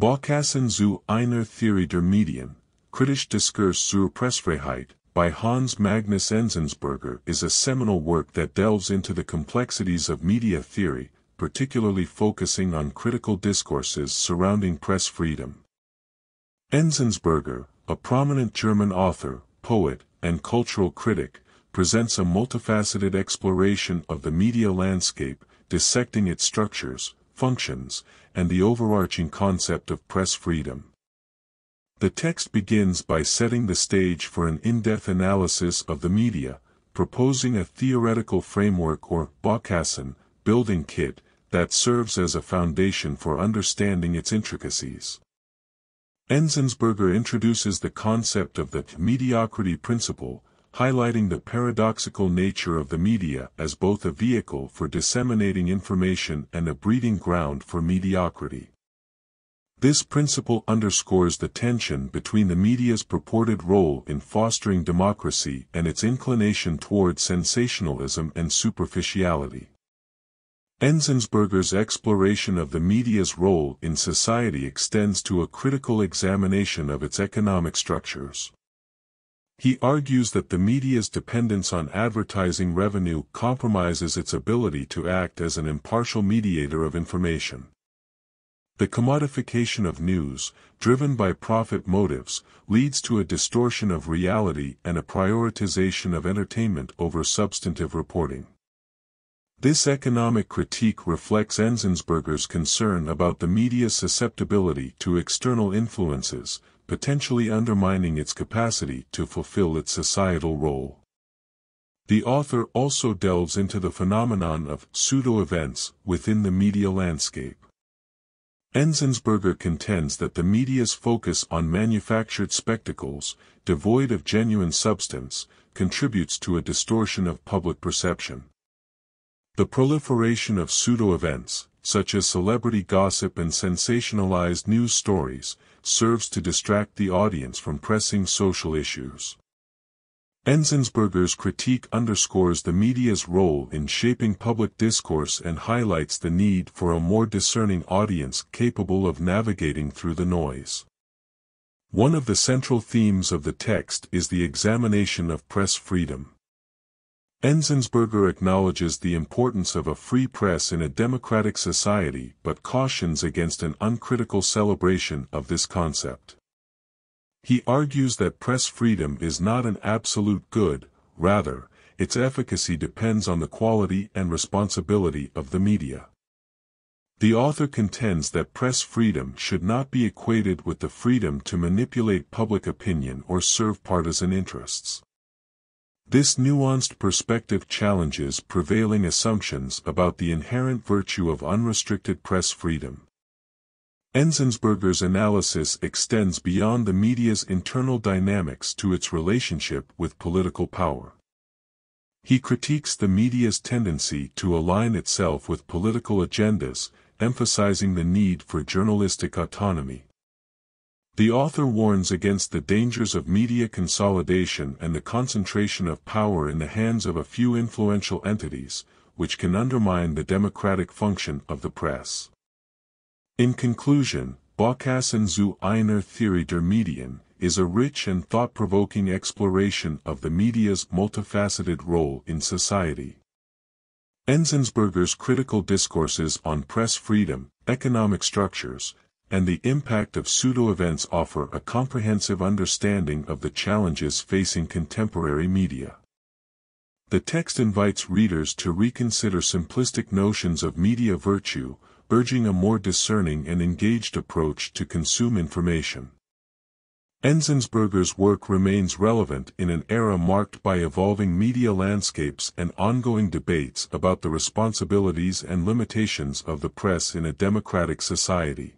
Baukassen zu einer Theorie der Medien, Kritisch Diskurs zur Pressfreiheit, by Hans Magnus Enzensberger is a seminal work that delves into the complexities of media theory, particularly focusing on critical discourses surrounding press freedom. Enzensberger, a prominent German author, poet, and cultural critic, presents a multifaceted exploration of the media landscape, dissecting its structures, functions, and the overarching concept of press freedom. The text begins by setting the stage for an in-depth analysis of the media, proposing a theoretical framework or Baukassen building kit that serves as a foundation for understanding its intricacies. Enzensberger introduces the concept of the mediocrity principle, highlighting the paradoxical nature of the media as both a vehicle for disseminating information and a breeding ground for mediocrity. This principle underscores the tension between the media's purported role in fostering democracy and its inclination toward sensationalism and superficiality. Enzensberger's exploration of the media's role in society extends to a critical examination of its economic structures. He argues that the media's dependence on advertising revenue compromises its ability to act as an impartial mediator of information. The commodification of news, driven by profit motives, leads to a distortion of reality and a prioritization of entertainment over substantive reporting. This economic critique reflects Enzensberger's concern about the media's susceptibility to external influences, potentially undermining its capacity to fulfill its societal role. The author also delves into the phenomenon of pseudo-events within the media landscape. Enzensberger contends that the media's focus on manufactured spectacles, devoid of genuine substance, contributes to a distortion of public perception. The proliferation of pseudo-events, such as celebrity gossip and sensationalized news stories, serves to distract the audience from pressing social issues. Enzensberger's critique underscores the media's role in shaping public discourse and highlights the need for a more discerning audience capable of navigating through the noise. One of the central themes of the text is the examination of press freedom. Enzensberger acknowledges the importance of a free press in a democratic society but cautions against an uncritical celebration of this concept. He argues that press freedom is not an absolute good, rather, its efficacy depends on the quality and responsibility of the media. The author contends that press freedom should not be equated with the freedom to manipulate public opinion or serve partisan interests. This nuanced perspective challenges prevailing assumptions about the inherent virtue of unrestricted press freedom. Enzensberger's analysis extends beyond the media's internal dynamics to its relationship with political power. He critiques the media's tendency to align itself with political agendas, emphasizing the need for journalistic autonomy. The author warns against the dangers of media consolidation and the concentration of power in the hands of a few influential entities, which can undermine the democratic function of the press. In conclusion, Baukassen zu einer Theorie der Medien is a rich and thought-provoking exploration of the media's multifaceted role in society. Enzensberger's critical discourses on press freedom, economic structures, and the impact of pseudo-events offer a comprehensive understanding of the challenges facing contemporary media. The text invites readers to reconsider simplistic notions of media virtue, urging a more discerning and engaged approach to consume information. Enzensberger's work remains relevant in an era marked by evolving media landscapes and ongoing debates about the responsibilities and limitations of the press in a democratic society.